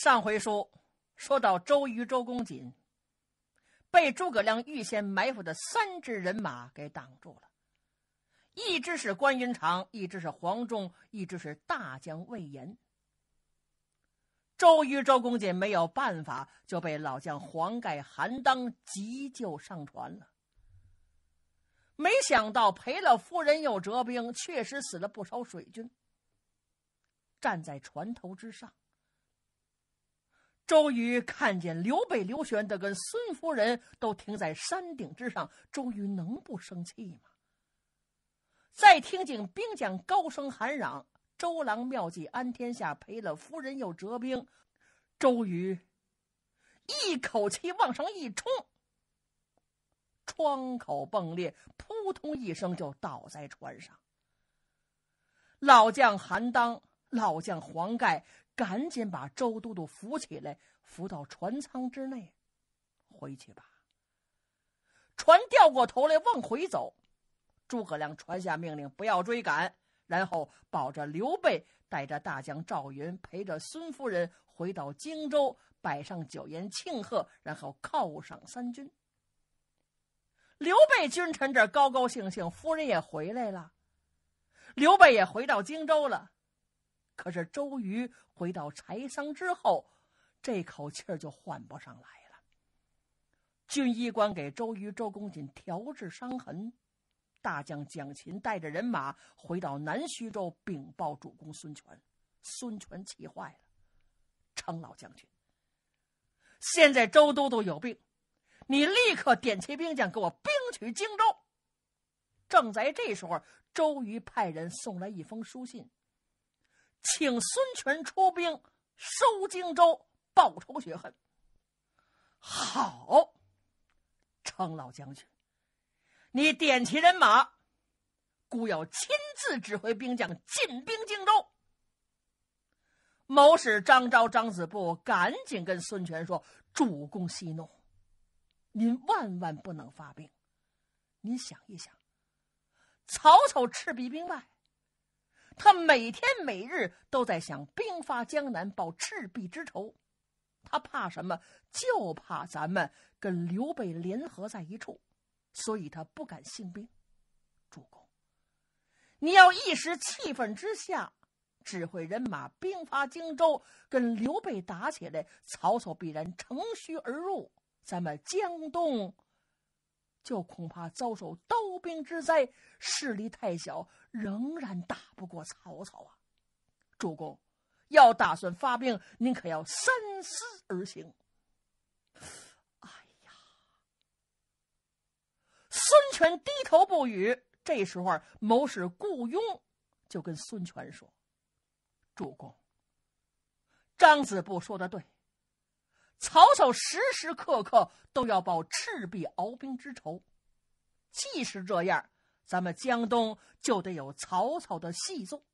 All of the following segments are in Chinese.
上回书说到，周瑜、周公瑾被诸葛亮预先埋伏的三支人马给挡住了，一支是关云长，一支是黄忠，一支是大将魏延。周瑜、周公瑾没有办法，就被老将黄盖、韩当急救上船了。没想到赔了夫人又折兵，确实死了不少水军。站在船头之上。周瑜看见刘备、刘玄德跟孙夫人都停在山顶之上，周瑜能不生气吗？再听见兵将高声喊嚷：“周郎妙计安天下，赔了夫人又折兵。”周瑜一口气往上一冲，窗口迸裂，扑通一声就倒在船上。老将韩当，老将黄盖。赶紧把周都督扶起来，扶到船舱之内，回去吧。船掉过头来往回走，诸葛亮传下命令，不要追赶，然后保着刘备，带着大将赵云，陪着孙夫人回到荆州，摆上酒宴庆贺，然后犒赏三军。刘备君臣这高高兴兴，夫人也回来了，刘备也回到荆州了。可是周瑜回到柴桑之后，这口气儿就换不上来了。军医官给周瑜、周公瑾调治伤痕，大将蒋勤带着人马回到南徐州禀报主公孙权，孙权气坏了：“程老将军，现在周都督有病，你立刻点齐兵将，给我兵取荆州。”正在这时候，周瑜派人送来一封书信。请孙权出兵收荆州，报仇雪恨。好，程老将军，你点齐人马，孤要亲自指挥兵将进兵荆州。谋士张昭、张子布赶紧跟孙权说：“主公息怒，您万万不能发兵。您想一想，曹操赤壁兵败。”他每天每日都在想兵发江南报赤壁之仇，他怕什么？就怕咱们跟刘备联合在一处，所以他不敢兴兵。主公，你要一时气愤之下指挥人马兵发荆州，跟刘备打起来，曹操必然乘虚而入，咱们江东。就恐怕遭受刀兵之灾，势力太小，仍然打不过曹操啊！主公，要打算发兵，您可要三思而行。哎呀，孙权低头不语。这时候，谋士顾雍就跟孙权说：“主公，张子布说的对。”曹操时时刻刻都要报赤壁鏖兵之仇，既是这样，咱们江东就得有曹操的细作。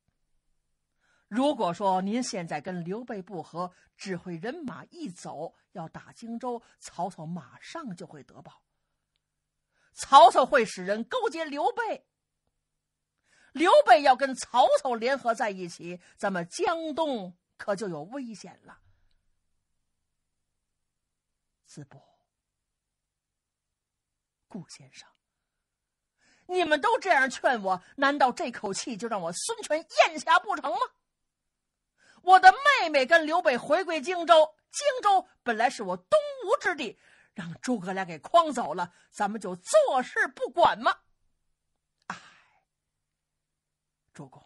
如果说您现在跟刘备不和，指挥人马一走要打荆州，曹操马上就会得报。曹操会使人勾结刘备，刘备要跟曹操联合在一起，咱们江东可就有危险了。子布，顾先生，你们都这样劝我，难道这口气就让我孙权咽下不成吗？我的妹妹跟刘备回归荆州，荆州本来是我东吴之地，让诸葛亮给诓走了，咱们就坐视不管吗？唉，主公，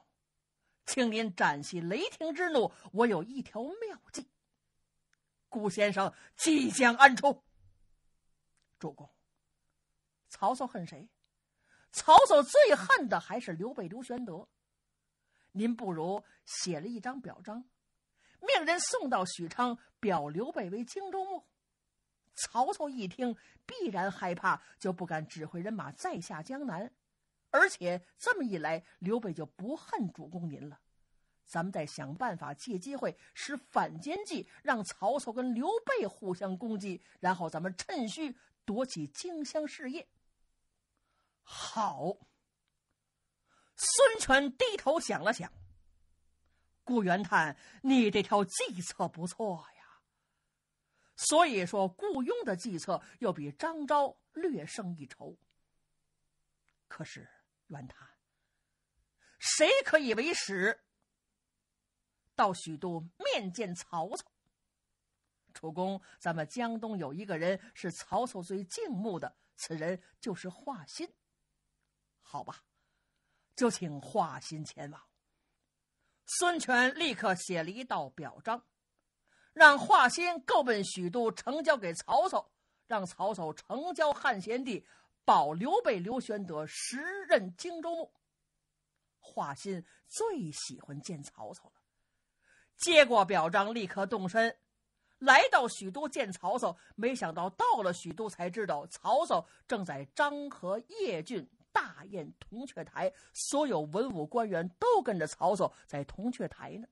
请您展息雷霆之怒，我有一条妙计。顾先生即将安出，主公。曹操恨谁？曹操最恨的还是刘备、刘玄德。您不如写了一张表彰，命人送到许昌，表刘备为荆州牧。曹操一听，必然害怕，就不敢指挥人马再下江南。而且这么一来，刘备就不恨主公您了。咱们再想办法，借机会使反间计，让曹操跟刘备互相攻击，然后咱们趁虚夺取荆襄事业。好，孙权低头想了想，顾元叹：“你这条计策不错呀，所以说顾雍的计策又比张昭略胜一筹。可是元叹，谁可以为使？”到许都面见曹操，主公，咱们江东有一个人是曹操最敬慕的，此人就是华歆。好吧，就请华歆前往。孙权立刻写了一道表彰，让华歆告奔许都，呈交给曹操，让曹操呈交汉献帝保刘备刘玄德时任荆州牧。华歆最喜欢见曹操了。接过表彰，立刻动身，来到许都见曹操。没想到到了许都才知道，曹操正在张河叶郡大宴铜雀台，所有文武官员都跟着曹操在铜雀台呢。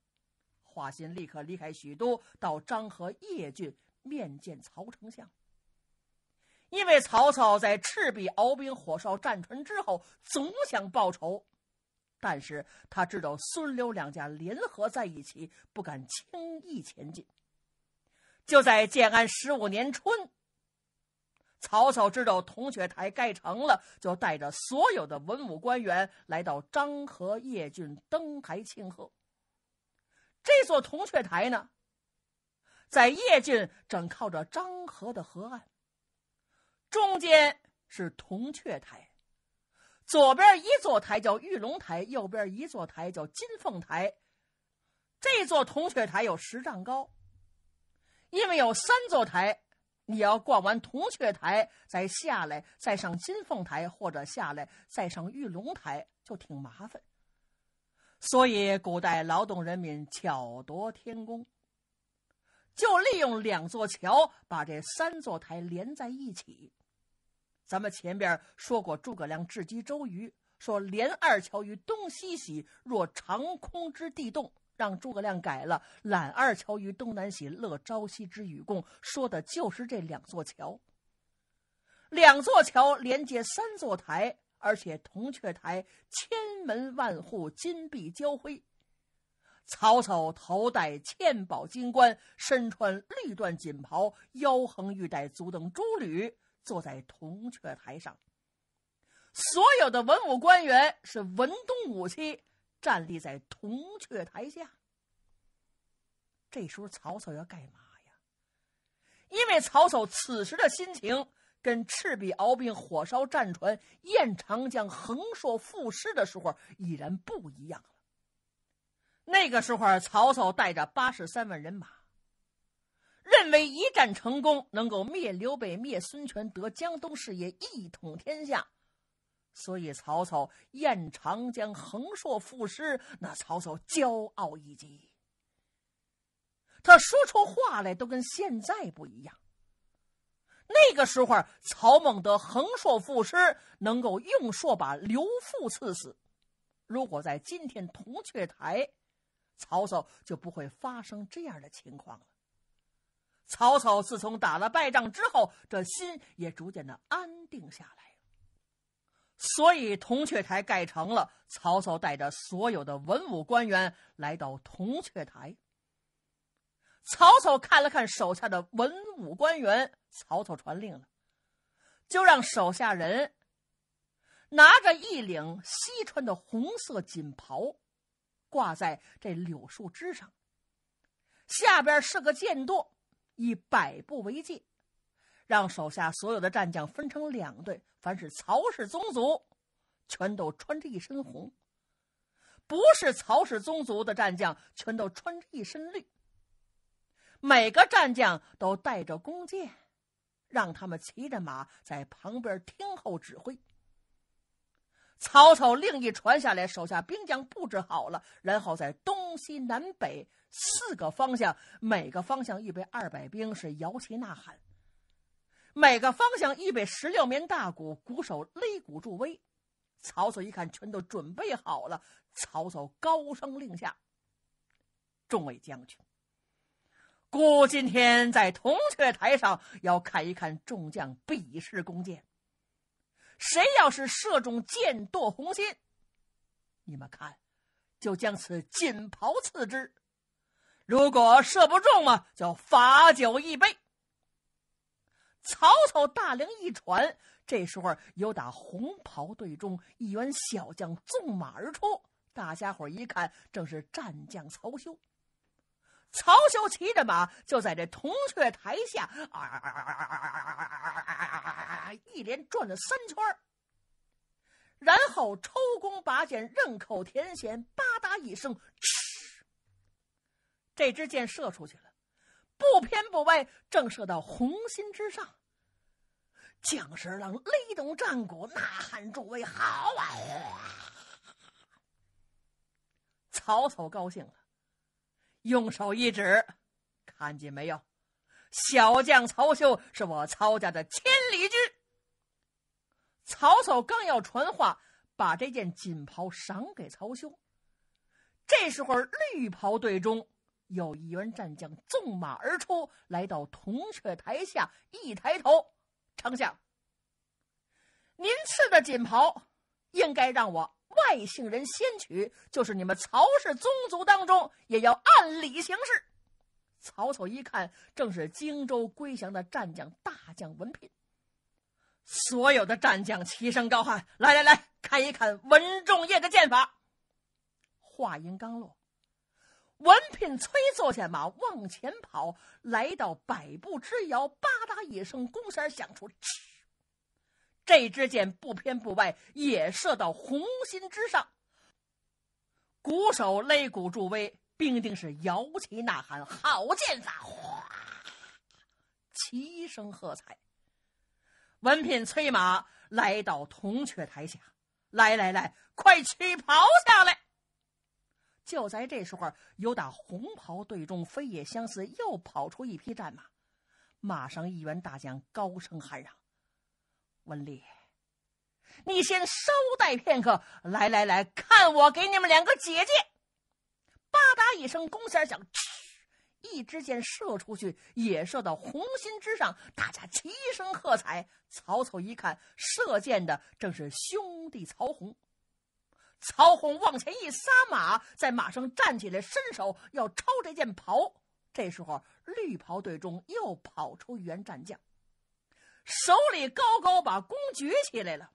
华歆立刻离开许都，到张河叶郡面见曹丞相。因为曹操在赤壁鏖兵、火烧战船之后，总想报仇。但是他知道孙刘两家联合在一起，不敢轻易前进。就在建安十五年春，曹操知道铜雀台盖成了，就带着所有的文武官员来到漳河叶郡登台庆贺。这座铜雀台呢，在叶郡正靠着漳河的河岸，中间是铜雀台。左边一座台叫玉龙台，右边一座台叫金凤台。这座铜雀台有十丈高，因为有三座台，你要逛完铜雀台再下来，再上金凤台，或者下来再上玉龙台，就挺麻烦。所以古代劳动人民巧夺天工，就利用两座桥把这三座台连在一起。咱们前边说过，诸葛亮智激周瑜，说连二桥于东西兮，若长空之地动，让诸葛亮改了揽二桥于东南兮，乐朝夕之与共。说的就是这两座桥。两座桥连接三座台，而且铜雀台千门万户，金碧交辉。曹操头戴嵌宝金冠，身穿绿缎锦袍，腰横玉带，足蹬珠履。坐在铜雀台上，所有的文武官员是文东武西站立在铜雀台下。这时候曹操要干嘛呀？因为曹操此时的心情跟赤壁鏖兵、火烧战船、淹长江、横槊赋诗的时候已然不一样了。那个时候，曹操带着八十三万人马。认为一战成功能够灭刘备、灭孙权，得江东事业，一统天下。所以曹操宴长江，横槊赋诗。那曹操骄傲一极。他说出话来都跟现在不一样。那个时候，曹孟德横槊赋诗，能够用槊把刘馥刺死。如果在今天铜雀台，曹操就不会发生这样的情况了。曹操自从打了败仗之后，这心也逐渐的安定下来。所以，铜雀台盖成了，曹操带着所有的文武官员来到铜雀台。曹操看了看手下的文武官员，曹操传令了，就让手下人拿着一领西川的红色锦袍，挂在这柳树枝上，下边是个箭垛。以百步为界，让手下所有的战将分成两队。凡是曹氏宗族，全都穿着一身红；不是曹氏宗族的战将，全都穿着一身绿。每个战将都带着弓箭，让他们骑着马在旁边听候指挥。曹操令一传下来，手下兵将布置好了，然后在东。东西南北四个方向，每个方向预备二百兵，是摇旗呐喊；每个方向预备十六面大鼓，鼓手擂鼓助威。曹操一看，全都准备好了。曹操高声令下：“众位将军，孤今天在铜雀台上要看一看众将比试弓箭，谁要是射中箭堕红心，你们看。”就将此锦袍赐之，如果射不中嘛，就罚酒一杯。曹操大令一传，这时候有打红袍队中一员小将纵马而出，大家伙一看，正是战将曹休。曹休骑着马就在这铜雀台下，啊一连转了三圈然后抽弓拔箭，刃口填弦，吧嗒一声，嗤！这支箭射出去了，不偏不歪，正射到红心之上。将士郎擂动战鼓，呐喊：“诸位好啊！”曹操高兴了，用手一指，看见没有？小将曹休是我曹家的千里驹。曹操刚要传话，把这件锦袍赏给曹休，这时候绿袍队中有一员战将纵马而出，来到铜雀台下，一抬头，丞相，您赐的锦袍应该让我外姓人先取，就是你们曹氏宗族当中也要按礼行事。曹操一看，正是荆州归降的战将大将文聘。所有的战将齐声高喊：“来来来，看一看文仲业的剑法！”话音刚落，文聘催坐下马往前跑，来到百步之遥，吧嗒一声，弓弦响出，嗤，这支箭不偏不歪，也射到红心之上。鼓手擂鼓助威，兵丁是摇旗呐喊，好剑法！哗，齐声喝彩。文聘催马来到铜雀台下，来来来，快取袍下来！就在这时候，有打红袍队中飞也相似，又跑出一匹战马，马上一员大将高声喊嚷：“文丽，你先稍待片刻，来来来看我给你们两个姐姐。”吧嗒一声，弓弦响。一支箭射出去，也射到红心之上，大家齐声喝彩。曹操一看，射箭的正是兄弟曹洪。曹洪往前一撒马，在马上站起来，伸手要抄这件袍。这时候，绿袍队中又跑出一员战将，手里高高把弓举起来了。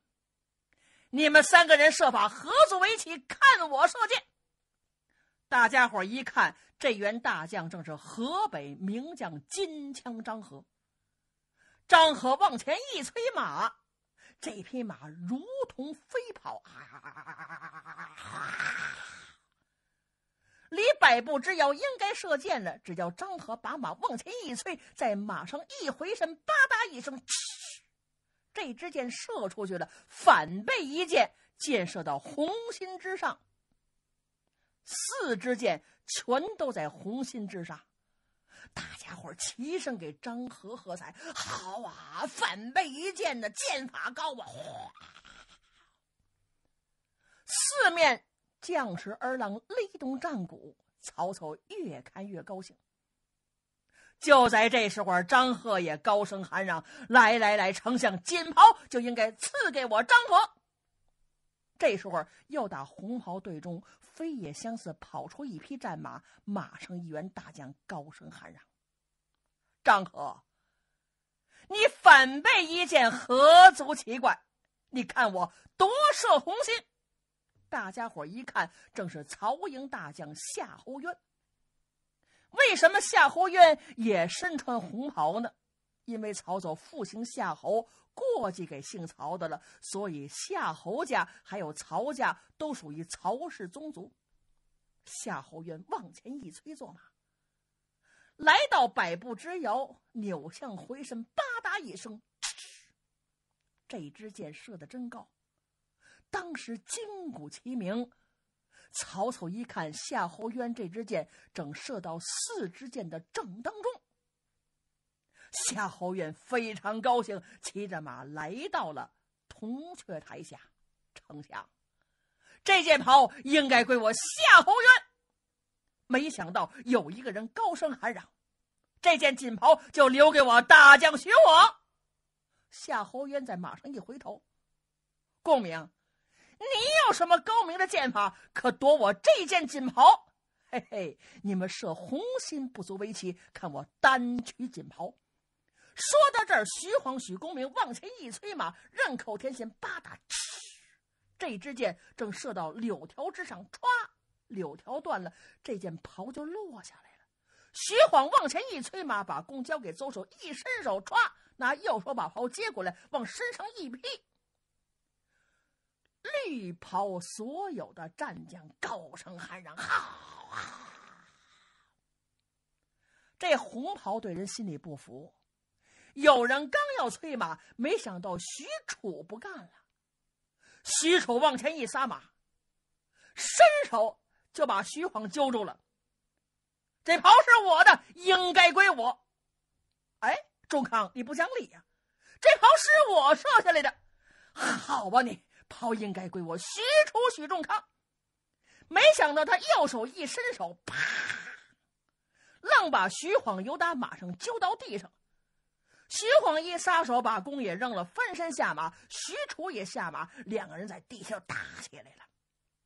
你们三个人射法何足为奇？看我射箭！大家伙一看，这员大将正是河北名将金枪张合。张合往前一催马，这匹马如同飞跑，啊！离百步之遥，应该射箭了。只要张合把马往前一催，在马上一回身，吧嗒一声，嗤！这支箭射出去了，反被一箭箭射到红心之上。四支箭全都在红心之上，大家伙齐声给张合喝彩。好啊，反背一箭的剑法高啊！哗，四面将士儿郎擂动战鼓，曹操越看越高兴。就在这时候，张贺也高声喊嚷：“来来来，丞相锦袍就应该赐给我张合。”这时候又打红袍队中。飞也相似，跑出一匹战马，马上一员大将高声喊嚷：“张合，你反背一箭何足奇怪？你看我夺射红心！”大家伙一看，正是曹营大将夏侯渊。为什么夏侯渊也身穿红袍呢？因为曹操复兴夏侯。过继给姓曹的了，所以夏侯家还有曹家都属于曹氏宗族。夏侯渊往前一催坐马，来到百步之遥，扭向回身，吧嗒一声，这支箭射的真高。当时金鼓齐鸣，曹操一看，夏侯渊这支箭正射到四支箭的正当中。夏侯渊非常高兴，骑着马来到了铜雀台下。丞相，这件袍应该归我夏侯渊。没想到有一个人高声喊嚷：“这件锦袍就留给我大将徐晃。”夏侯渊在马上一回头：“共明，你有什么高明的剑法可夺我这件锦袍？”嘿嘿，你们设红心不足为奇，看我单取锦袍。说到这儿，徐晃、许公明往前一催马，刃口天弦八嗒，嗤！这支箭正射到柳条之上，歘，柳条断了，这件袍就落下来了。徐晃往前一催马，把弓交给邹守，一伸手，歘，拿右手把袍接过来，往身上一披。绿袍所有的战将高声喊嚷：“好啊！”这红袍对人心里不服。有人刚要催马，没想到许褚不干了。许褚往前一撒马，伸手就把徐晃揪住了。这袍是我的，应该归我。哎，仲康，你不讲理呀！这袍是我射下来的，好吧，你袍应该归我。许褚，许仲康，没想到他右手一伸手，啪，愣把徐晃由打马上揪到地上。徐晃一撒手，把弓也扔了，翻身下马。许褚也下马，两个人在地下打起来了。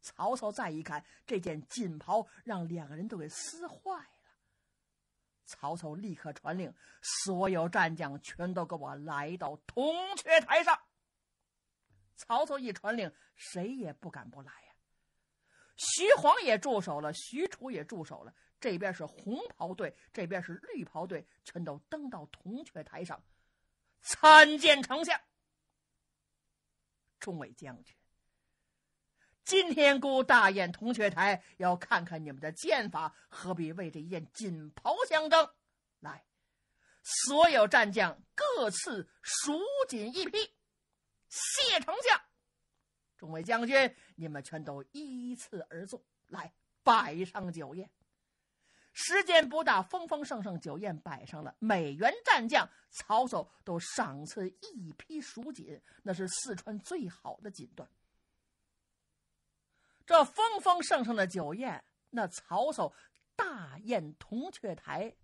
曹操再一看，这件锦袍让两个人都给撕坏了。曹操立刻传令，所有战将全都给我来到铜雀台上。曹操一传令，谁也不敢不来呀。徐晃也住手了，许褚也住手了。这边是红袍队，这边是绿袍队，全都登到铜雀台上，参见丞相。众位将军，今天孤大宴铜雀台，要看看你们的剑法，何必为这一件锦袍相争？来，所有战将各赐蜀锦一批。谢丞相，众位将军，你们全都依次而坐，来摆上酒宴。时间不大，丰丰盛盛酒宴摆上了，每员战将曹操都赏赐一批蜀锦，那是四川最好的锦缎。这丰丰盛盛的酒宴，那曹操大宴铜雀台，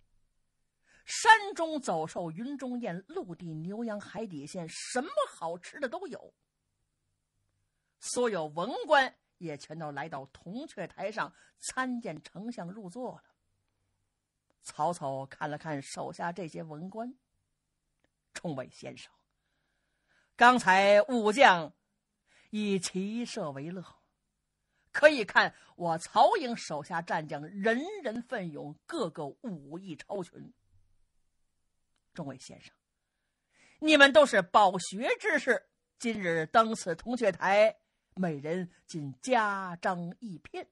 山中走兽，云中雁，陆地牛羊，海底鲜，什么好吃的都有。所有文官也全都来到铜雀台上参见丞相入座了。曹操看了看手下这些文官。众位先生，刚才武将以骑射为乐，可以看我曹营手下战将人人奋勇，个个武艺超群。众位先生，你们都是饱学之士，今日登此铜雀台，每人仅加章一篇。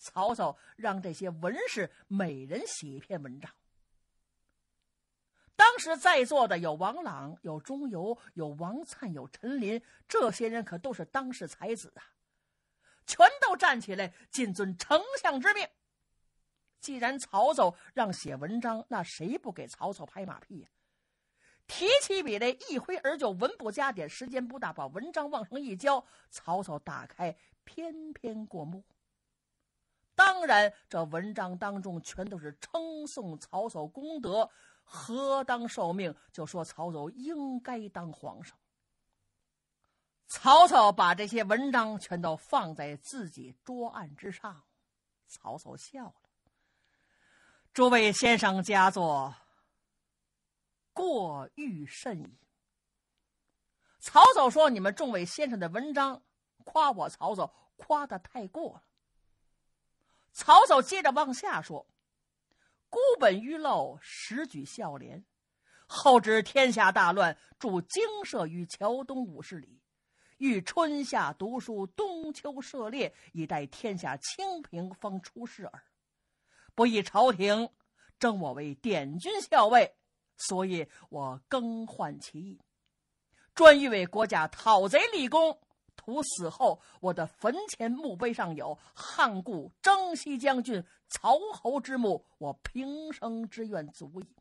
曹操让这些文士每人写一篇文章。当时在座的有王朗、有钟繇、有王粲、有陈琳，这些人可都是当世才子啊！全都站起来，尽遵丞相之命。既然曹操让写文章，那谁不给曹操拍马屁呀？提起笔来，一挥而就，文不加点。时间不大，把文章往上一交，曹操打开，翩翩过目。当然，这文章当中全都是称颂曹操功德，何当受命？就说曹操应该当皇上。曹操把这些文章全都放在自己桌案之上。曹操笑了：“诸位先生佳作，过誉甚矣。”曹操说：“你们众位先生的文章，夸我曹操夸得太过了。”曹操接着往下说：“孤本于陋，实举孝廉，后知天下大乱，住京舍于桥东五十里，欲春夏读书，冬秋涉猎，以待天下清平方出世耳。不意朝廷征我为典军校尉，所以我更换其意，专欲为国家讨贼立功。”图死后，我的坟前墓碑上有“汉故征西将军曹侯之墓”，我平生之愿足矣。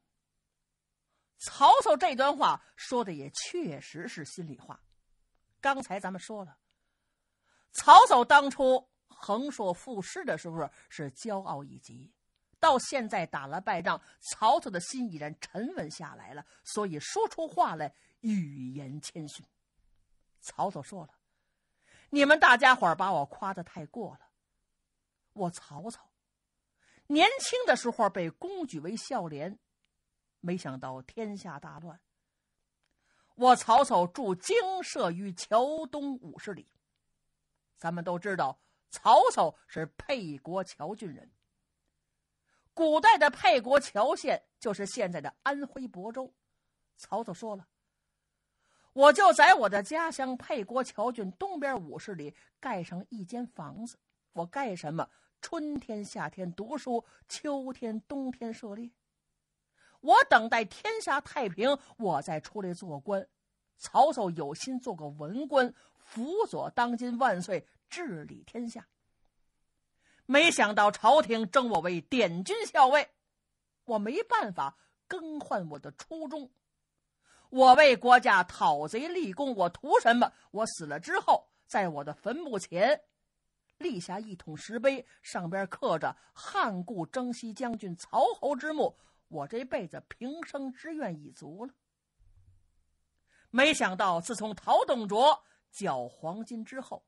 曹操这段话说的也确实是心里话。刚才咱们说了，曹操当初横槊赋诗的时候是骄傲已极，到现在打了败仗，曹操的心已然沉稳下来了，所以说出话来，语言谦逊。曹操说了。你们大家伙把我夸的太过了，我曹操年轻的时候被公举为孝廉，没想到天下大乱。我曹操驻京设于桥东五十里，咱们都知道曹操是沛国谯郡人。古代的沛国谯县就是现在的安徽亳州，曹操说了。我就在我的家乡沛国谯郡东边五十里盖上一间房子。我盖什么？春天、夏天读书，秋天、冬天狩猎。我等待天下太平，我再出来做官。曹操有心做个文官，辅佐当今万岁治理天下。没想到朝廷征我为点军校尉，我没办法更换我的初衷。我为国家讨贼立功，我图什么？我死了之后，在我的坟墓前立下一统石碑，上边刻着“汉故征西将军曹侯之墓”。我这辈子平生之愿已足了。没想到，自从陶董卓、缴黄金之后，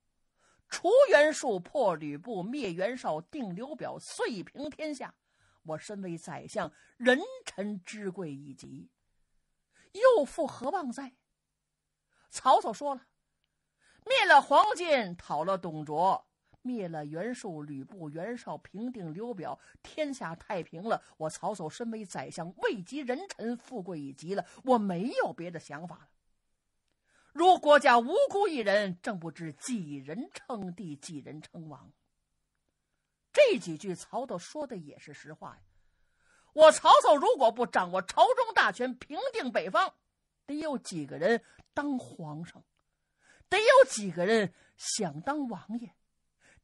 除袁术、破吕布、灭袁绍、定刘表、遂平天下，我身为宰相，人臣之贵已极。又复何望哉？曹操说了：“灭了黄巾，讨了董卓，灭了袁术、吕布、袁绍，平定刘表，天下太平了。我曹操身为宰相，位极人臣，富贵已极了，我没有别的想法了。如国家无辜一人，正不知几人称帝，几人称王。”这几句曹操说的也是实话呀。我曹操如果不掌握朝中大权，平定北方，得有几个人当皇上，得有几个人想当王爷，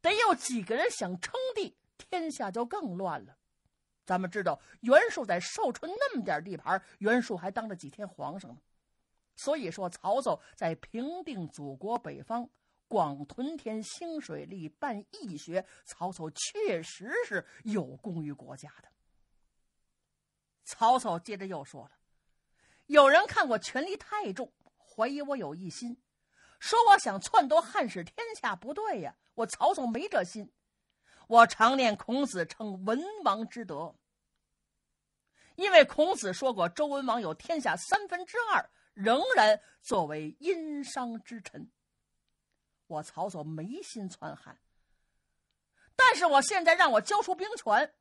得有几个人想称帝，天下就更乱了。咱们知道袁术在寿春那么点地盘，袁术还当了几天皇上呢。所以说，曹操在平定祖国北方、广屯田、兴水利、办义学，曹操确实是有功于国家的。曹操接着又说了：“有人看我权力太重，怀疑我有异心，说我想篡夺汉室天下，不对呀！我曹操没这心。我常念孔子称文王之德，因为孔子说过，周文王有天下三分之二，仍然作为殷商之臣。我曹操没心篡汉，但是我现在让我交出兵权。”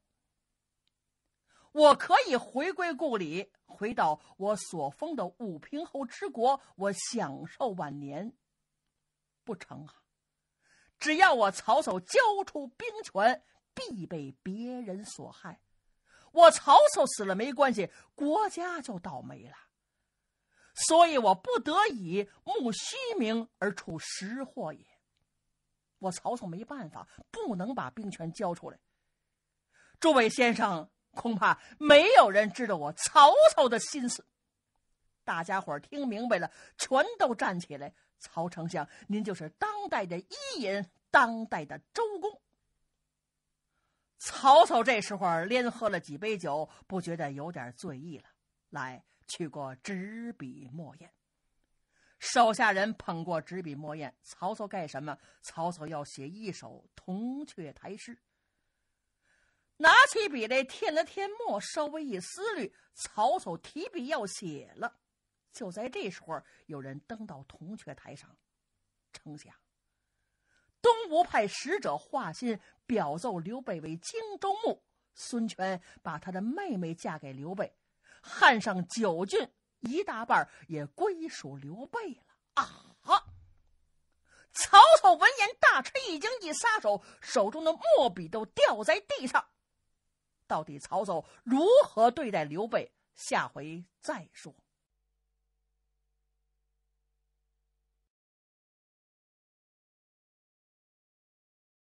我可以回归故里，回到我所封的武平侯之国，我享受晚年，不成啊！只要我曹操交出兵权，必被别人所害。我曹操死了没关系，国家就倒霉了。所以，我不得已慕虚名而出实祸也。我曹操没办法，不能把兵权交出来。诸位先生。恐怕没有人知道我曹操的心思。大家伙听明白了，全都站起来。曹丞相，您就是当代的伊尹，当代的周公。曹操这时候连喝了几杯酒，不觉得有点醉意了。来，取过纸笔墨砚。手下人捧过纸笔墨砚。曹操干什么？曹操要写一首铜雀台诗。拿起笔来，添了添墨，稍微一思虑，曹操提笔要写了。就在这时候，有人登到铜雀台上，丞相，东吴派使者华歆表奏刘备为荆州牧，孙权把他的妹妹嫁给刘备，汉上九郡一大半也归属刘备了。啊！曹操闻言大吃一惊，一撒手，手中的墨笔都掉在地上。到底曹操如何对待刘备？下回再说。